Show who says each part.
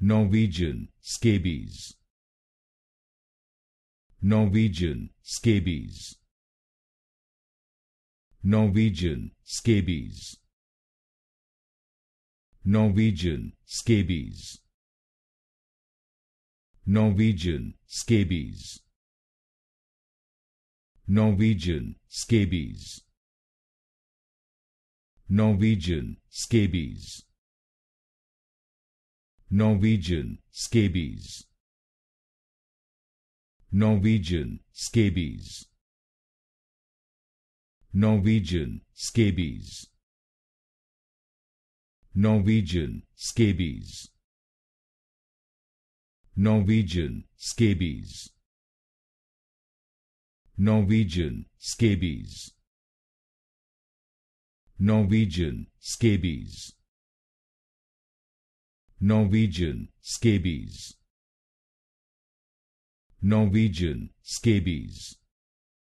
Speaker 1: Norwegian scabies. Norwegian scabies. Norwegian scabies. Norwegian scabies. Norwegian scabies. Norwegian scabies. Norwegian scabies. Norwegian scabies. Norwegian scabies. Norwegian scabies. Norwegian scabies. Norwegian scabies. Norwegian scabies. Norwegian scabies. Norwegian scabies Norwegian scabies